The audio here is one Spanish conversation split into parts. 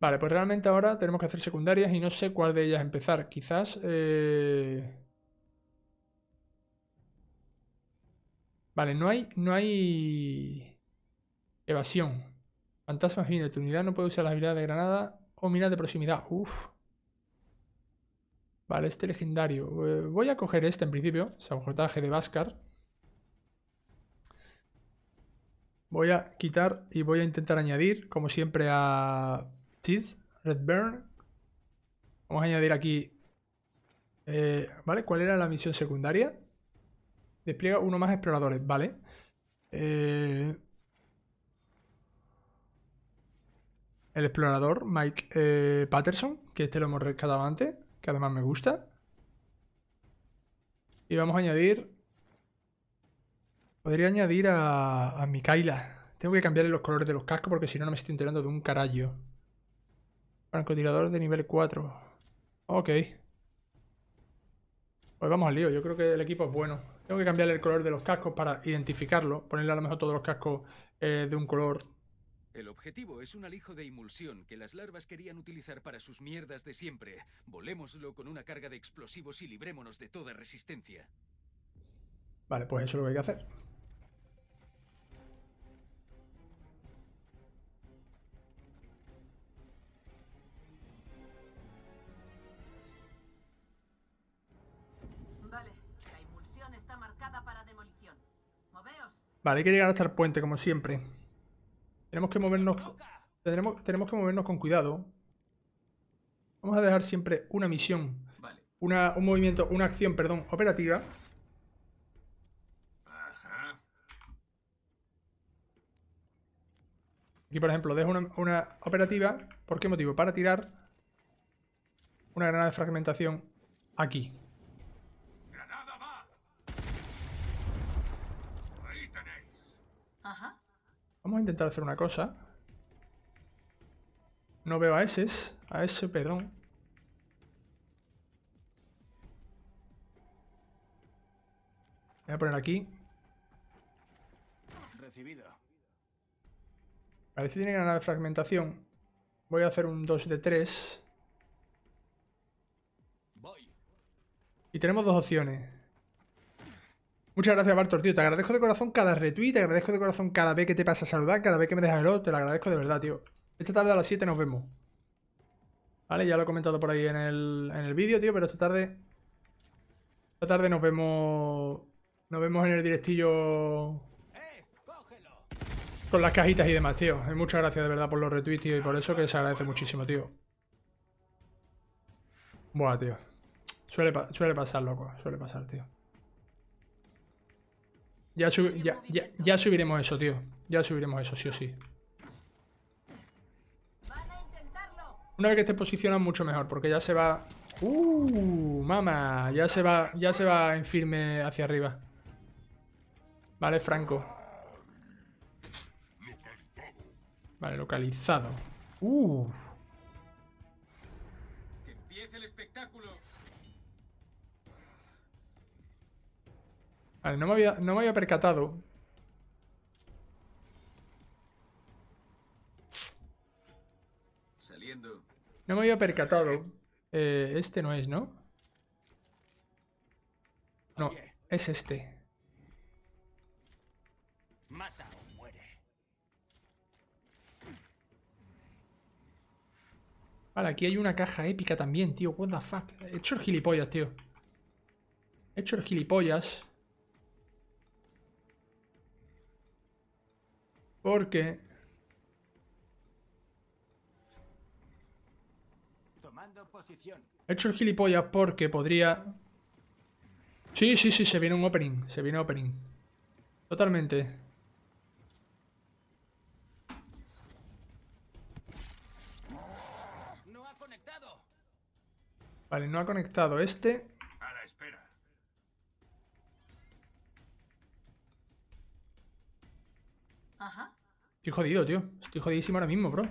Vale, pues realmente ahora tenemos que hacer secundarias y no sé cuál de ellas empezar. Quizás... Eh, vale, no hay, no hay evasión. Fantasmas fin de tu unidad no puede usar la habilidad de granada o minas de proximidad. Uf. Vale, este legendario. Eh, voy a coger este en principio, sabotaje de Vascar. Voy a quitar y voy a intentar añadir, como siempre, a Teeth, Redburn. Vamos a añadir aquí. Eh, ¿Vale? ¿Cuál era la misión secundaria? Despliega uno más exploradores, ¿vale? Eh, el explorador Mike eh, Patterson, que este lo hemos rescatado antes, que además me gusta. Y vamos a añadir... Podría añadir a, a Tengo que cambiarle los colores de los cascos porque si no, no me estoy enterando de un carallo. Francotirador de nivel 4. Ok. Pues vamos al lío. Yo creo que el equipo es bueno. Tengo que cambiarle el color de los cascos para identificarlo. Ponerle a lo mejor todos los cascos eh, de un color. El objetivo es un alijo de emulsión que las larvas querían utilizar para sus mierdas de siempre. Volémoslo con una carga de explosivos y librémonos de toda resistencia. Vale, pues eso es lo que hay que hacer. Vale, hay que llegar hasta el puente, como siempre. Tenemos que movernos... tenemos que movernos con cuidado. Vamos a dejar siempre una misión. Una, un movimiento, una acción, perdón, operativa. Aquí, por ejemplo, dejo una, una operativa. ¿Por qué motivo? Para tirar una granada de fragmentación aquí. Vamos a intentar hacer una cosa. No veo a ese, a ese, perdón. Voy a poner aquí. Recibido. Parece que tiene granada de fragmentación. Voy a hacer un 2 de 3. Y tenemos dos opciones. Muchas gracias, Bartor, tío. Te agradezco de corazón cada retweet, te agradezco de corazón cada vez que te pasa a saludar, cada vez que me dejas el otro. Te lo agradezco de verdad, tío. Esta tarde a las 7 nos vemos. Vale, ya lo he comentado por ahí en el, vídeo, tío, pero esta tarde... Esta tarde nos vemos... Nos vemos en el directillo... Con las cajitas y demás, tío. Eh, muchas gracias de verdad por los retweets, tío, y por eso que se agradece muchísimo, tío. Buah, tío. Suele, suele pasar, loco. Suele pasar, tío. Ya, subiremos eso, tío. Ya subiremos eso, sí o sí. Una vez que esté posicionado, mucho mejor, porque ya se va... ¡Uh! ¡Mama! Ya se va, ya se va en firme hacia arriba. Vale, Franco. Vale, localizado. ¡Uh! Vale, no me había, percatado. Saliendo. No me había percatado. Eh, este no es, ¿no? No, es este. Mata muere. Vale, aquí hay una caja épica también, tío. What the fuck. He hecho el gilipollas, tío. He hecho el gilipollas. Porque... Tomando posición. He hecho el gilipollas porque podría... Sí, sí, sí, se viene un opening. Se viene opening. Totalmente. Vale, no ha conectado este. Estoy jodido, tío. Estoy jodidísimo ahora mismo, bro.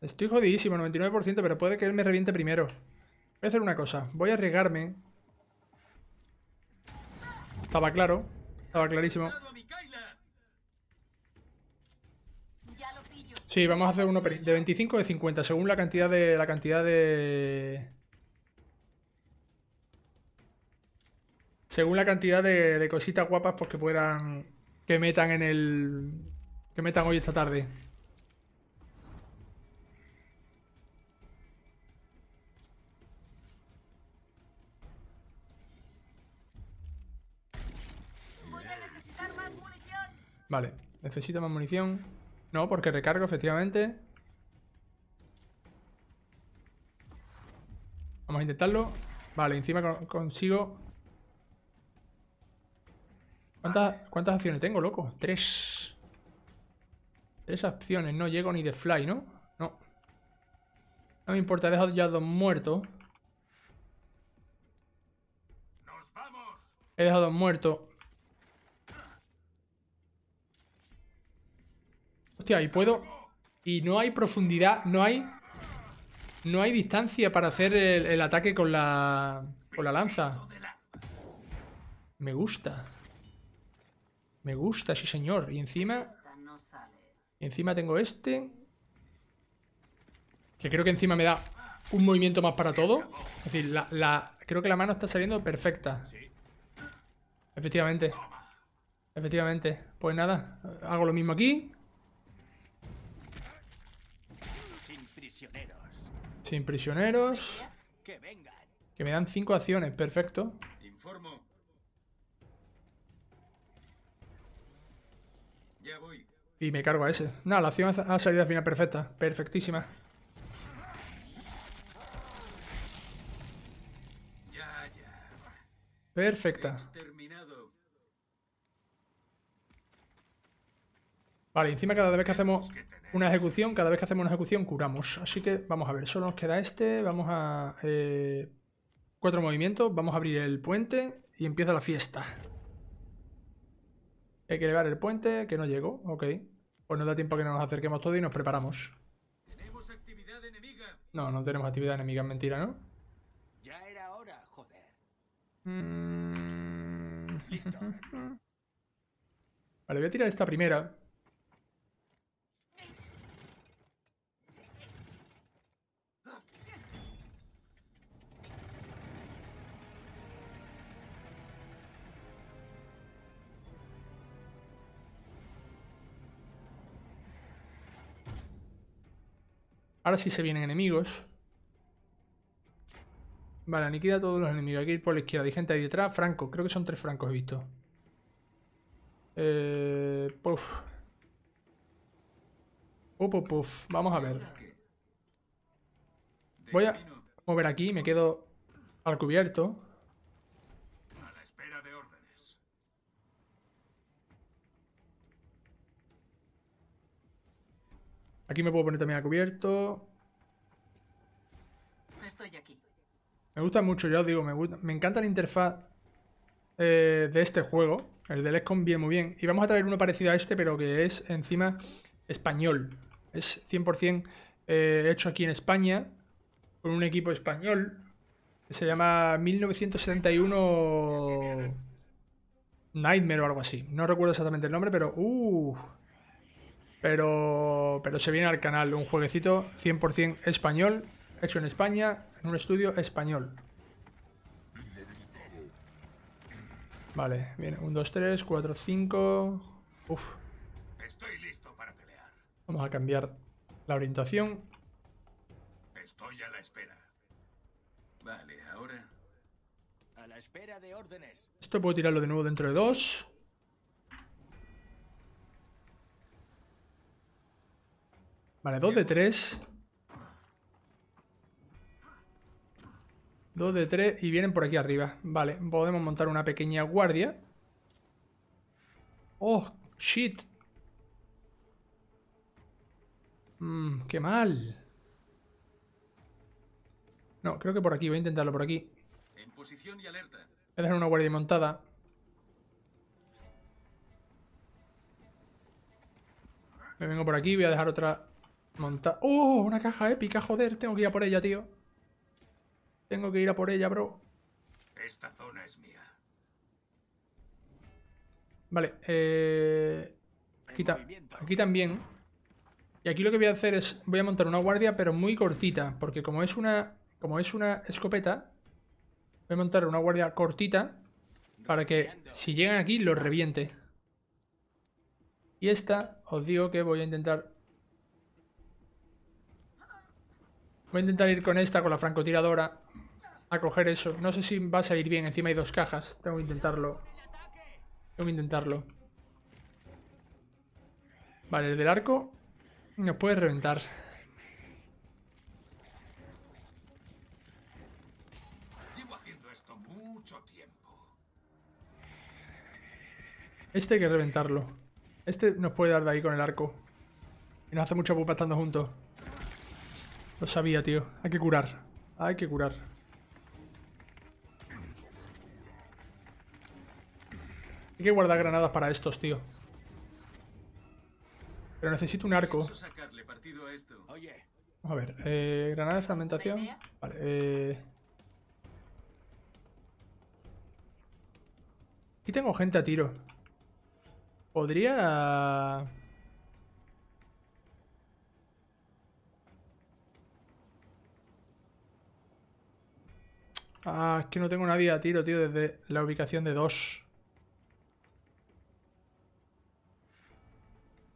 Estoy jodidísimo, 99%, pero puede que él me reviente primero. Voy a hacer una cosa. Voy a arriesgarme. Estaba claro. Estaba clarísimo. Sí, vamos a hacer uno de 25 o de 50, según la cantidad de la cantidad de según la cantidad de, cositas guapas pues, que puedan que metan en el que metan hoy esta tarde. Vale, necesito más munición. No, porque recargo efectivamente. Vamos a intentarlo. Vale, encima consigo ¿Cuántas, acciones tengo, loco? Tres. Tres acciones. No llego ni de fly, ¿no? No. No me importa, he dejado ya dos muertos. He dejado dos muerto. Hostia, y puedo... Y no hay profundidad, no hay... No hay distancia para hacer el, el ataque con la... Con la lanza. Me gusta. Me gusta, sí señor. Y encima... Y encima tengo este. Que creo que encima me da un movimiento más para todo. Es decir, la, la, creo que la mano está saliendo perfecta. Efectivamente. Efectivamente. Pues nada, hago lo mismo aquí. Sin prisioneros. Que me dan cinco acciones, perfecto. Informo. Y me cargo a ese. Nada, la acción ha salido al final perfecta. Perfectísima. Perfecta. Vale, encima cada vez que hacemos una ejecución, cada vez que hacemos una ejecución curamos. Así que vamos a ver, solo nos queda este. Vamos a... Eh, cuatro movimientos, vamos a abrir el puente y empieza la fiesta. Hay que elevar el puente, que no llego. Ok. Pues no da tiempo a que nos acerquemos todos y nos preparamos. No, no tenemos actividad enemiga, es mentira, ¿no? Mm. Listo. vale, voy a tirar esta primera. Ahora sí se vienen enemigos. Vale, aniquila todos los enemigos. Hay que ir por la izquierda. Hay gente ahí detrás. Franco. Creo que son tres francos, he visto. Eh, puff. Puff, Vamos a ver. Voy a mover aquí. Me quedo al cubierto. Aquí me puedo poner también a cubierto. Estoy aquí. Me gusta mucho, ya os digo, me, encanta la interfaz eh, de este juego. El de LESCOM bien, muy bien. Y vamos a traer uno parecido a este, pero que es encima español. Es 100% eh, hecho aquí en España, con un equipo español. Que se llama 1971 Nightmare o algo así. No recuerdo exactamente el nombre, pero... Uh, pero, pero se viene al canal un jueguecito 100% español, hecho en España, en un estudio español. Vale, viene 1, 2, 3, 4, 5... Uf. Estoy listo para pelear. Vamos a cambiar la orientación. Estoy a la espera. Vale, ahora... A la espera de órdenes. Esto puedo tirarlo de nuevo dentro de dos. Vale, 2 de 3. 2 de tres y vienen por aquí arriba. Vale, podemos montar una pequeña guardia. ¡Oh, shit! Mmm, qué mal. No, creo que por aquí. Voy a intentarlo por aquí. En posición y alerta. Voy a dejar una guardia montada. Me vengo por aquí. Voy a dejar otra Monta... ¡Oh! Una caja épica, joder. Tengo que ir a por ella, tío. Tengo que ir a por ella, bro. Esta zona es mía. Vale, eh... Aquí, aquí también. Y aquí lo que voy a hacer es... Voy a montar una guardia, pero muy cortita. Porque como es una... Como es una escopeta... Voy a montar una guardia cortita. Para que si llegan aquí, los reviente. Y esta, os digo que voy a intentar Voy a intentar ir con esta, con la francotiradora. A coger eso. No sé si va a salir bien. Encima hay dos cajas. Tengo que intentarlo. Tengo que intentarlo. Vale, el del arco nos puede reventar. Este hay que reventarlo. Este nos puede dar de ahí con el arco. Y nos hace mucha pupa estando juntos. Lo sabía, tío. Hay que curar. Hay que curar. Hay que guardar granadas para estos, tío. Pero necesito un arco. Vamos a ver. Eh, granadas de fragmentación. Vale. Eh. Aquí tengo gente a tiro. Podría... Ah, es que no tengo nadie a tiro, tío, desde la ubicación de dos.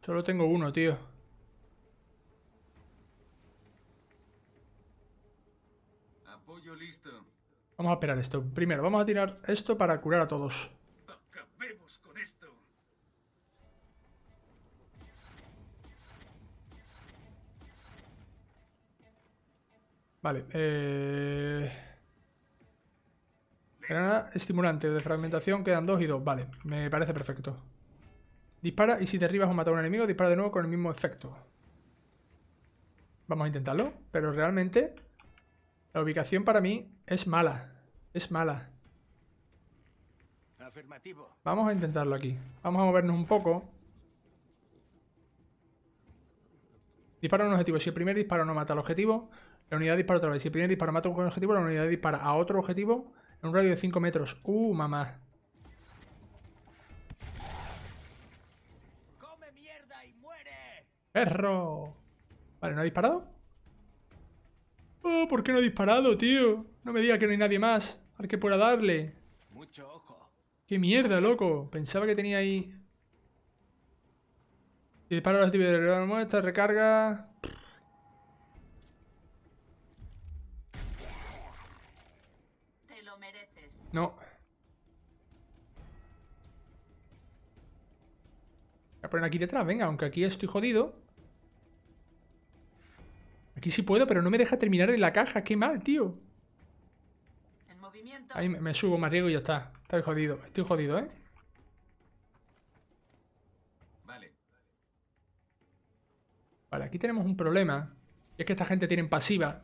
Solo tengo uno, tío. Apoyo listo. Vamos a esperar esto. Primero, vamos a tirar esto para curar a todos. con esto. Vale, eh... Granada estimulante de fragmentación, quedan 2 y 2. Vale, me parece perfecto. Dispara y si derribas o matas a un enemigo, dispara de nuevo con el mismo efecto. Vamos a intentarlo, pero realmente la ubicación para mí es mala. Es mala. Vamos a intentarlo aquí. Vamos a movernos un poco. Dispara un objetivo. Si el primer disparo no mata al objetivo, la unidad dispara otra vez. Si el primer disparo mata un objetivo, la unidad dispara a otro objetivo en un radio de 5 metros. ¡Uh, mamá! ¡Perro! Vale, ¿no ha disparado? ¡Oh, por qué no ha disparado, tío! No me diga que no hay nadie más ver que pueda darle. Mucho ¡Qué mierda, loco! Pensaba que tenía ahí... Y disparo a los de la muestra, recarga... No. Voy a ah, poner aquí detrás, venga, aunque aquí estoy jodido. Aquí sí puedo, pero no me deja terminar en la caja. Qué mal, tío. Ahí me, subo, me arriesgo y ya está. Estoy jodido, estoy jodido, ¿eh? Vale. Vale, aquí tenemos un problema. es que esta gente tiene pasiva.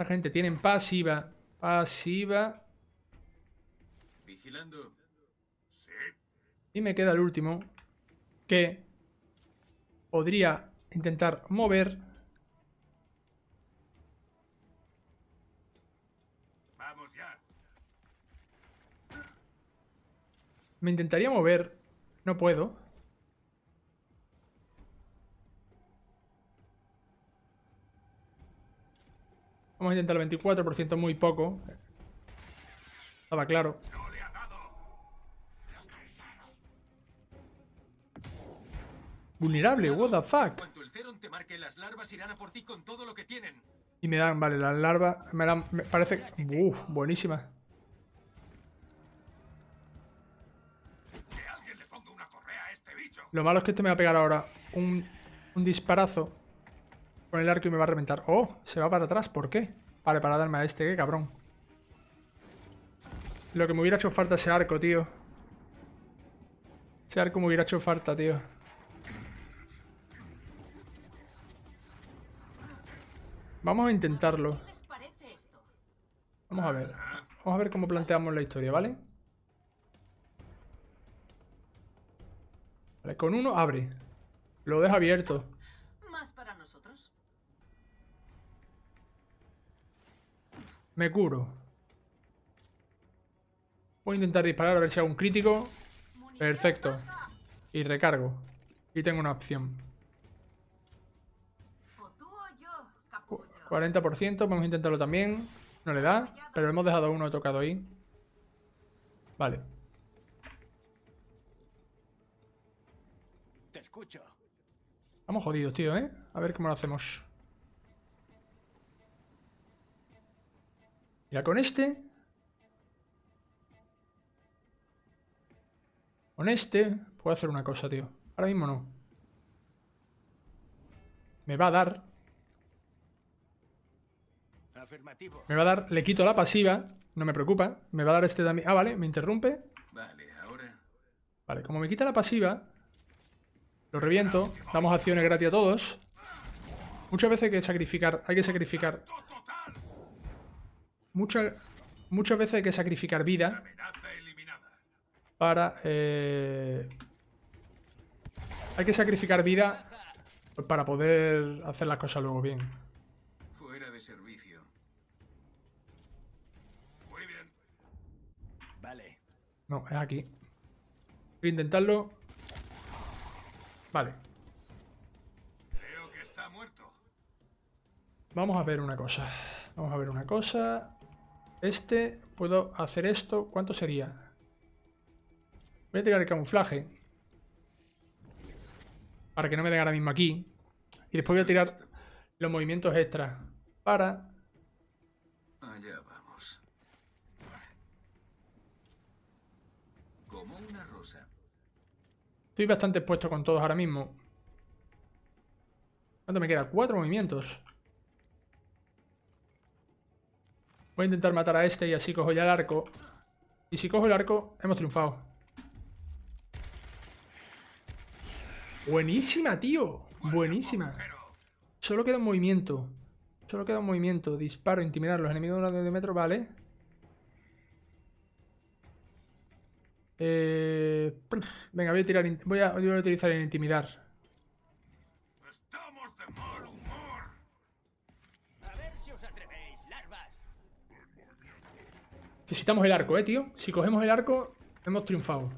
La gente tienen pasiva. Pasiva. Vigilando. Y me queda el último. Que podría intentar mover. Vamos ya. Me intentaría mover. No puedo. Vamos a intentar el 24%, muy poco. Estaba claro. Vulnerable, what the fuck. Y me dan, vale, las larvas me dan, me parece, uff, buenísima. Este lo malo es que este me va a pegar ahora un, un disparazo con el arco y me va a reventar. ¡Oh! Se va para atrás. ¿Por qué? Vale, para darme a este, cabrón. Lo que me hubiera hecho falta ese arco, tío. Ese arco me hubiera hecho falta, tío. Vamos a intentarlo. Vamos a ver. Vamos a ver cómo planteamos la historia, ¿vale? Vale, con uno abre. Lo deja abierto. Me curo. Voy a intentar disparar a ver si hago un crítico. Perfecto. Y recargo. Y tengo una opción. 40%, vamos a intentarlo también. No le da, pero hemos dejado uno tocado ahí. Vale. Te escucho. Vamos jodidos, tío, ¿eh? A ver cómo lo hacemos. Mira, con este. Con este. Puedo hacer una cosa, tío. Ahora mismo no. Me va a dar. Me va a dar. Le quito la pasiva. No me preocupa. Me va a dar este también. Ah, vale. Me interrumpe. Vale, ahora. Vale, como me quita la pasiva. Lo reviento. Damos acciones gratis a todos. Muchas veces hay que sacrificar. Hay que sacrificar muchas veces hay que sacrificar vida para... Eh, hay que sacrificar vida para poder hacer las cosas luego bien. Fuera de servicio. Vale. No, es aquí. Voy a intentarlo. Vale. Creo que está muerto. Vamos a ver una cosa. Vamos a ver una cosa. Este, puedo hacer esto. ¿Cuánto sería? Voy a tirar el camuflaje. Para que no me den ahora mismo aquí. Y después voy a tirar los movimientos extras. Para... Allá vamos. Como una rosa. Estoy bastante expuesto con todos ahora mismo. ¿Cuánto me queda? Cuatro movimientos. Voy a intentar matar a este y así cojo ya el arco. Y si cojo el arco, hemos triunfado. Buenísima, tío. Buenísima. Solo queda un movimiento. Solo queda un movimiento. Disparo, intimidar. Los enemigos de un metro, vale. Eh, venga, voy a tirar. Voy a, voy a utilizar el intimidar. Necesitamos el arco, ¿eh, tío? Si cogemos el arco, hemos triunfado.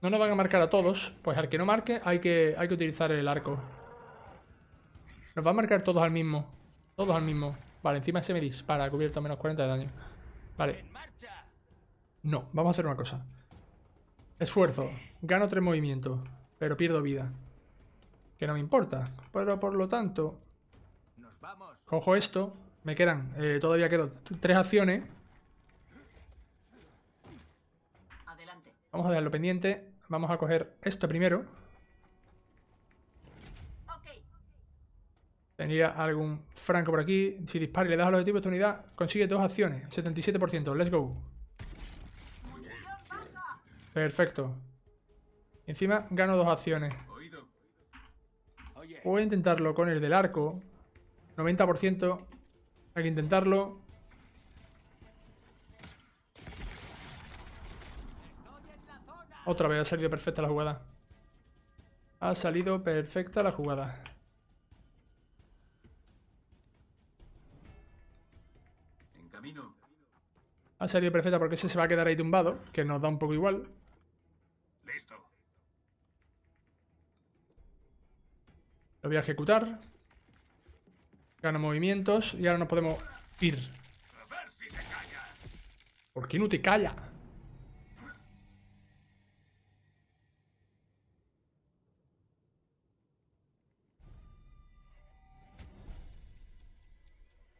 No nos van a marcar a todos. Pues al que no marque, hay que, hay que utilizar el arco. Nos va a marcar todos al mismo. Todos al mismo. Vale, encima ese me dispara. Cubierto menos 40 de daño. Vale. No, vamos a hacer una cosa. Esfuerzo. Gano tres movimientos, pero pierdo vida. Que no me importa. Pero por lo tanto, Cojo esto. Me quedan, eh, todavía quedan tres acciones. Vamos a dejarlo pendiente. Vamos a coger esto primero. Tenía algún franco por aquí. Si dispara y le das al objetivo tu unidad, consigue dos acciones. 77%. Let's go. Perfecto. Encima gano dos acciones. Voy a intentarlo con el del arco. 90%. Hay que intentarlo. Otra vez ha salido perfecta la jugada. Ha salido perfecta la jugada. En camino. Ha salido perfecta porque ese se va a quedar ahí tumbado, que nos da un poco igual. Listo. Lo voy a ejecutar. Gana movimientos y ahora nos podemos ir. ¿Por qué no te calla?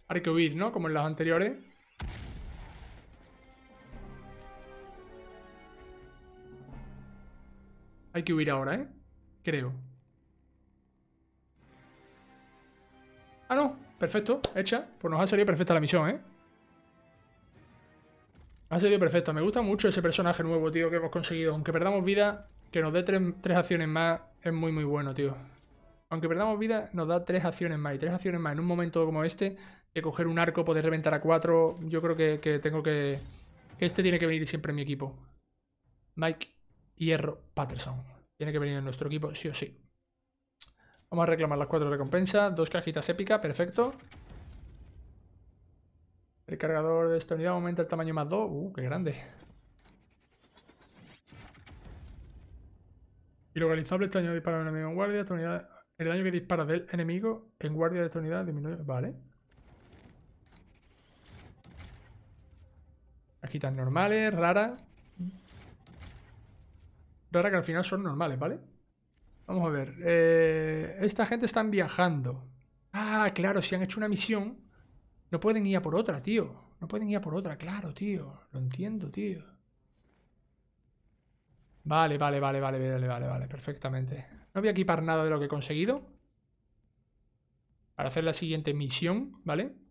Hay que huir, ¿no? Como en las anteriores. Hay que huir ahora, ¿eh? Creo. Ah, no. Perfecto. Hecha. Pues nos ha salido perfecta la misión, ¿eh? Ha salido perfecta. Me gusta mucho ese personaje nuevo, tío, que hemos conseguido. Aunque perdamos vida, que nos dé tres, acciones más es muy, muy bueno, tío. Aunque perdamos vida, nos da tres acciones más. Y tres acciones más en un momento como este, de coger un arco, poder reventar a cuatro, yo creo que, que tengo que... Este tiene que venir siempre en mi equipo. Mike Hierro Patterson. Tiene que venir en nuestro equipo, sí o sí. Vamos a reclamar las cuatro recompensas. Dos cajitas épicas, perfecto. El cargador de esta unidad aumenta el tamaño más 2. Uh, qué grande. Y localizable este daño dispara enemigo en guardia. el daño que dispara del enemigo en guardia de esta unidad disminuye. Vale. Cajitas normales, rara, rara que al final son normales, ¿vale? vale Vamos a ver. Eh, esta gente están viajando. Ah, claro, si han hecho una misión, no pueden ir a por otra, tío. No pueden ir a por otra, claro, tío. Lo entiendo, tío. Vale, vale, vale, vale, vale, vale, vale, perfectamente. No voy a equipar nada de lo que he conseguido. Para hacer la siguiente misión, ¿vale?